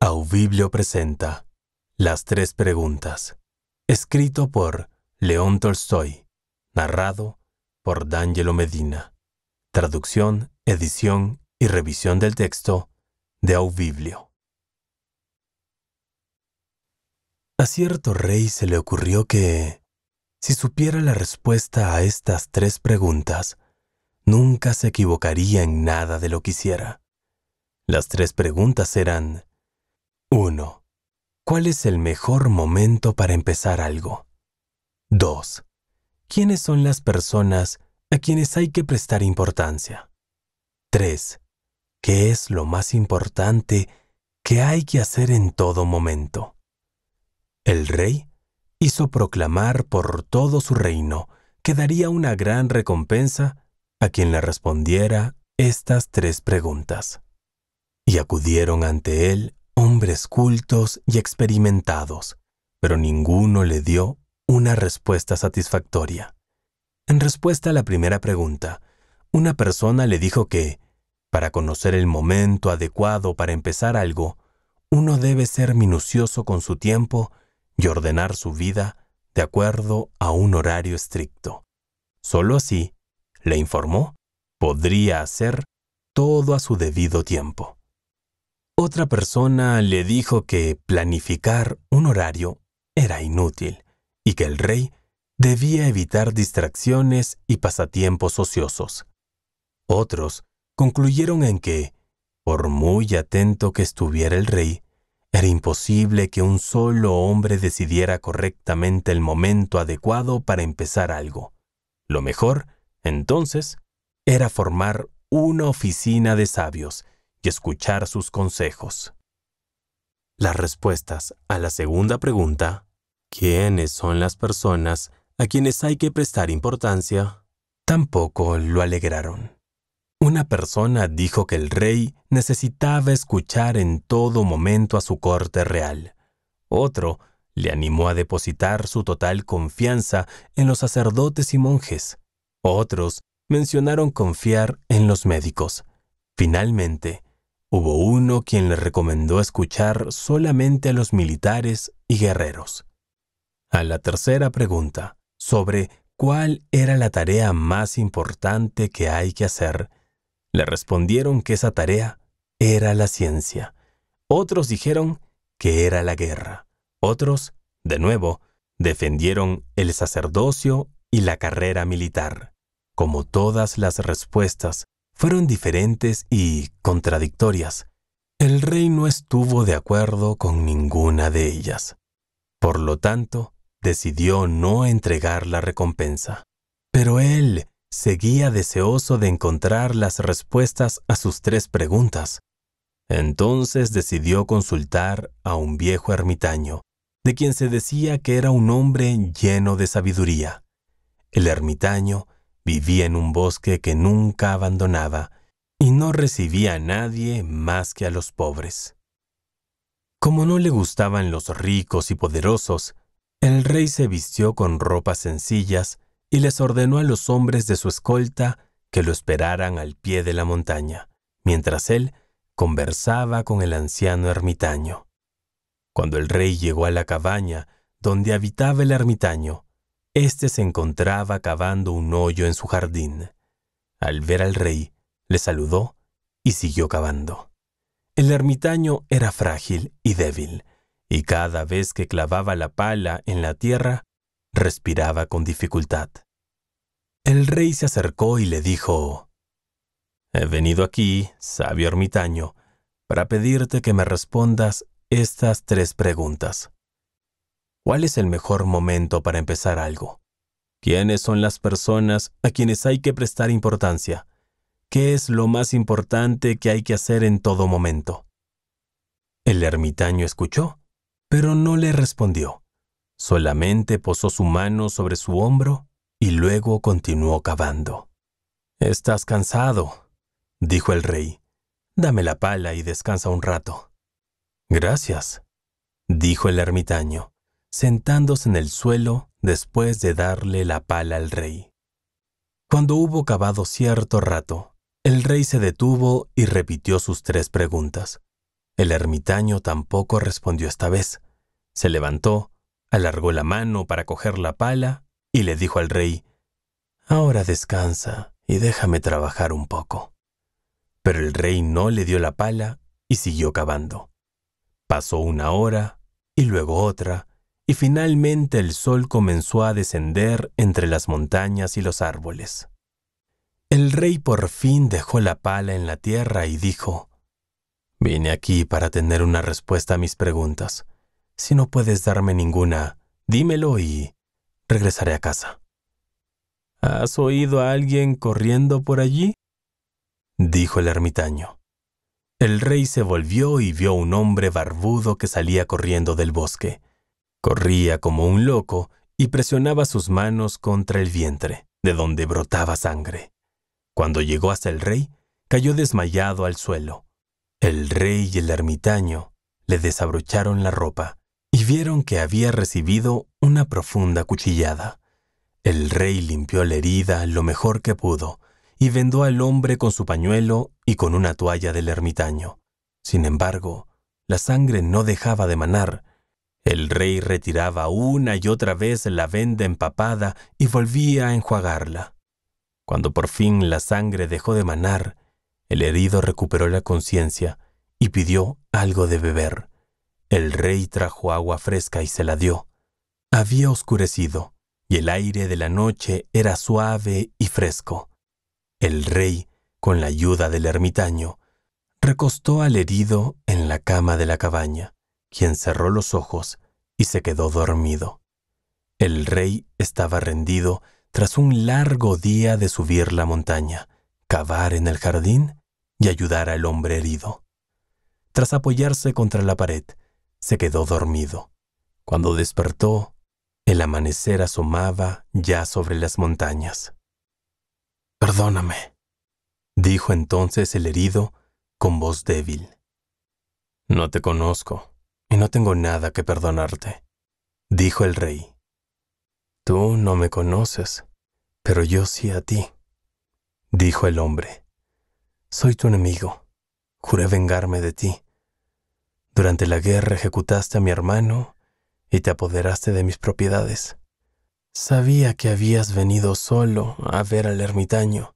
Aubiblio. presenta Las tres preguntas, escrito por León Tolstoy, narrado por D'Angelo Medina. Traducción, edición y revisión del texto de Aubiblio. A cierto rey se le ocurrió que, si supiera la respuesta a estas tres preguntas, nunca se equivocaría en nada de lo que hiciera. Las tres preguntas serán: 1. ¿Cuál es el mejor momento para empezar algo? 2. ¿Quiénes son las personas a quienes hay que prestar importancia? 3. ¿Qué es lo más importante que hay que hacer en todo momento? El rey hizo proclamar por todo su reino que daría una gran recompensa a quien le respondiera estas tres preguntas. Y acudieron ante él hombres cultos y experimentados, pero ninguno le dio una respuesta satisfactoria. En respuesta a la primera pregunta, una persona le dijo que, para conocer el momento adecuado para empezar algo, uno debe ser minucioso con su tiempo y ordenar su vida de acuerdo a un horario estricto. Solo así le informó, podría hacer todo a su debido tiempo. Otra persona le dijo que planificar un horario era inútil y que el rey debía evitar distracciones y pasatiempos ociosos. Otros concluyeron en que, por muy atento que estuviera el rey, era imposible que un solo hombre decidiera correctamente el momento adecuado para empezar algo. Lo mejor entonces, era formar una oficina de sabios y escuchar sus consejos. Las respuestas a la segunda pregunta, ¿quiénes son las personas a quienes hay que prestar importancia? Tampoco lo alegraron. Una persona dijo que el rey necesitaba escuchar en todo momento a su corte real. Otro le animó a depositar su total confianza en los sacerdotes y monjes. Otros mencionaron confiar en los médicos. Finalmente, hubo uno quien le recomendó escuchar solamente a los militares y guerreros. A la tercera pregunta, sobre cuál era la tarea más importante que hay que hacer, le respondieron que esa tarea era la ciencia. Otros dijeron que era la guerra. Otros, de nuevo, defendieron el sacerdocio y la carrera militar. Como todas las respuestas fueron diferentes y contradictorias, el rey no estuvo de acuerdo con ninguna de ellas. Por lo tanto, decidió no entregar la recompensa. Pero él seguía deseoso de encontrar las respuestas a sus tres preguntas. Entonces decidió consultar a un viejo ermitaño, de quien se decía que era un hombre lleno de sabiduría. El ermitaño vivía en un bosque que nunca abandonaba y no recibía a nadie más que a los pobres. Como no le gustaban los ricos y poderosos, el rey se vistió con ropas sencillas y les ordenó a los hombres de su escolta que lo esperaran al pie de la montaña, mientras él conversaba con el anciano ermitaño. Cuando el rey llegó a la cabaña donde habitaba el ermitaño, este se encontraba cavando un hoyo en su jardín. Al ver al rey, le saludó y siguió cavando. El ermitaño era frágil y débil, y cada vez que clavaba la pala en la tierra, respiraba con dificultad. El rey se acercó y le dijo, He venido aquí, sabio ermitaño, para pedirte que me respondas estas tres preguntas. ¿Cuál es el mejor momento para empezar algo? ¿Quiénes son las personas a quienes hay que prestar importancia? ¿Qué es lo más importante que hay que hacer en todo momento? El ermitaño escuchó, pero no le respondió. Solamente posó su mano sobre su hombro y luego continuó cavando. Estás cansado, dijo el rey. Dame la pala y descansa un rato. Gracias, dijo el ermitaño sentándose en el suelo después de darle la pala al rey. Cuando hubo cavado cierto rato, el rey se detuvo y repitió sus tres preguntas. El ermitaño tampoco respondió esta vez. Se levantó, alargó la mano para coger la pala y le dijo al rey, Ahora descansa y déjame trabajar un poco. Pero el rey no le dio la pala y siguió cavando. Pasó una hora y luego otra, y finalmente el sol comenzó a descender entre las montañas y los árboles. El rey por fin dejó la pala en la tierra y dijo, Vine aquí para tener una respuesta a mis preguntas. Si no puedes darme ninguna, dímelo y regresaré a casa. ¿Has oído a alguien corriendo por allí? dijo el ermitaño. El rey se volvió y vio un hombre barbudo que salía corriendo del bosque. Corría como un loco y presionaba sus manos contra el vientre, de donde brotaba sangre. Cuando llegó hasta el rey, cayó desmayado al suelo. El rey y el ermitaño le desabrocharon la ropa y vieron que había recibido una profunda cuchillada. El rey limpió la herida lo mejor que pudo y vendó al hombre con su pañuelo y con una toalla del ermitaño. Sin embargo, la sangre no dejaba de manar el rey retiraba una y otra vez la venda empapada y volvía a enjuagarla. Cuando por fin la sangre dejó de manar, el herido recuperó la conciencia y pidió algo de beber. El rey trajo agua fresca y se la dio. Había oscurecido y el aire de la noche era suave y fresco. El rey, con la ayuda del ermitaño, recostó al herido en la cama de la cabaña quien cerró los ojos y se quedó dormido. El rey estaba rendido tras un largo día de subir la montaña, cavar en el jardín y ayudar al hombre herido. Tras apoyarse contra la pared, se quedó dormido. Cuando despertó, el amanecer asomaba ya sobre las montañas. Perdóname, dijo entonces el herido con voz débil. No te conozco, y no tengo nada que perdonarte, dijo el rey. Tú no me conoces, pero yo sí a ti, dijo el hombre. Soy tu enemigo, juré vengarme de ti. Durante la guerra ejecutaste a mi hermano y te apoderaste de mis propiedades. Sabía que habías venido solo a ver al ermitaño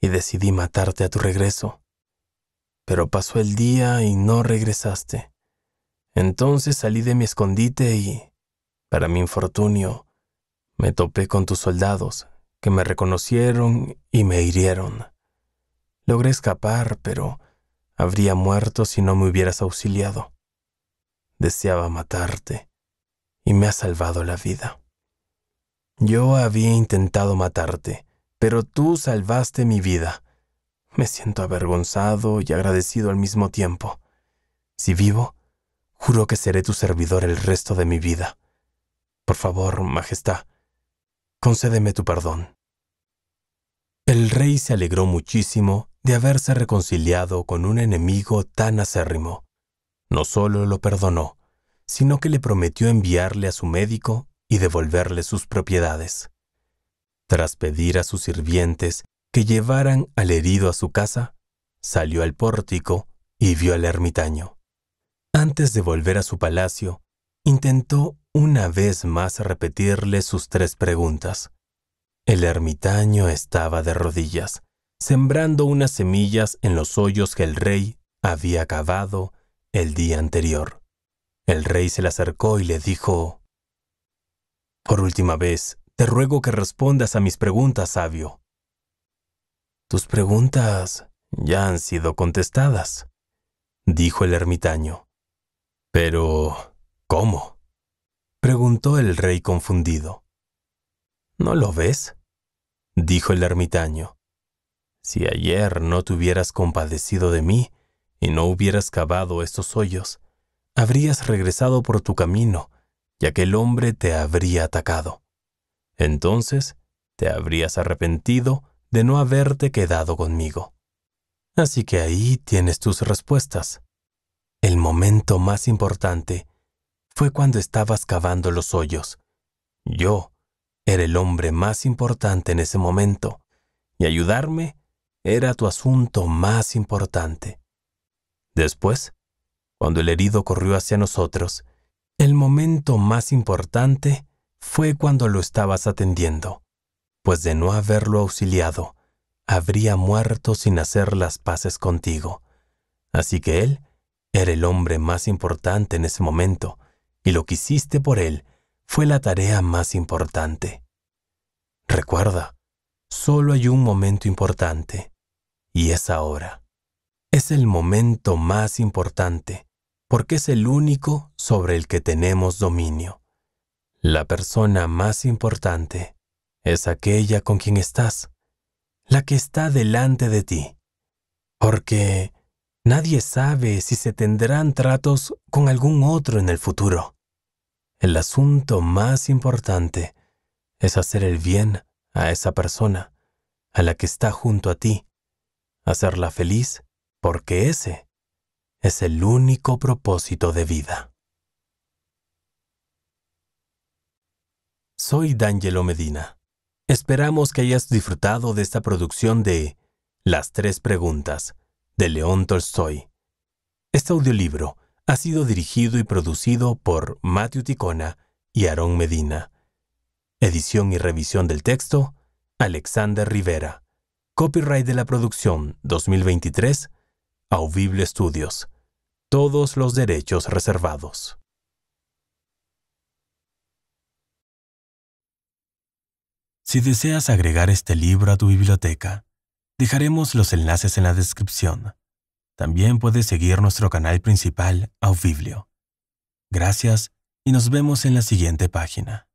y decidí matarte a tu regreso. Pero pasó el día y no regresaste. Entonces salí de mi escondite y, para mi infortunio, me topé con tus soldados, que me reconocieron y me hirieron. Logré escapar, pero habría muerto si no me hubieras auxiliado. Deseaba matarte, y me has salvado la vida. Yo había intentado matarte, pero tú salvaste mi vida. Me siento avergonzado y agradecido al mismo tiempo. Si vivo, Juro que seré tu servidor el resto de mi vida. Por favor, Majestad, concédeme tu perdón. El rey se alegró muchísimo de haberse reconciliado con un enemigo tan acérrimo. No solo lo perdonó, sino que le prometió enviarle a su médico y devolverle sus propiedades. Tras pedir a sus sirvientes que llevaran al herido a su casa, salió al pórtico y vio al ermitaño. Antes de volver a su palacio, intentó una vez más repetirle sus tres preguntas. El ermitaño estaba de rodillas, sembrando unas semillas en los hoyos que el rey había cavado el día anterior. El rey se le acercó y le dijo, Por última vez, te ruego que respondas a mis preguntas, sabio. Tus preguntas ya han sido contestadas, dijo el ermitaño. Pero... ¿Cómo? preguntó el rey confundido. ¿No lo ves? dijo el ermitaño. Si ayer no te hubieras compadecido de mí y no hubieras cavado estos hoyos, habrías regresado por tu camino, ya que el hombre te habría atacado. Entonces te habrías arrepentido de no haberte quedado conmigo. Así que ahí tienes tus respuestas. El momento más importante fue cuando estabas cavando los hoyos. Yo era el hombre más importante en ese momento, y ayudarme era tu asunto más importante. Después, cuando el herido corrió hacia nosotros, el momento más importante fue cuando lo estabas atendiendo, pues de no haberlo auxiliado, habría muerto sin hacer las paces contigo. Así que él era el hombre más importante en ese momento, y lo que hiciste por él fue la tarea más importante. Recuerda, solo hay un momento importante, y es ahora. Es el momento más importante, porque es el único sobre el que tenemos dominio. La persona más importante es aquella con quien estás, la que está delante de ti, porque Nadie sabe si se tendrán tratos con algún otro en el futuro. El asunto más importante es hacer el bien a esa persona, a la que está junto a ti, hacerla feliz, porque ese es el único propósito de vida. Soy Danielo Medina. Esperamos que hayas disfrutado de esta producción de Las tres preguntas de León Tolstoy. Este audiolibro ha sido dirigido y producido por Matthew Ticona y Aarón Medina. Edición y revisión del texto, Alexander Rivera. Copyright de la producción 2023, Audible Studios. Todos los derechos reservados. Si deseas agregar este libro a tu biblioteca, Dejaremos los enlaces en la descripción. También puedes seguir nuestro canal principal, Aufiblio. Gracias y nos vemos en la siguiente página.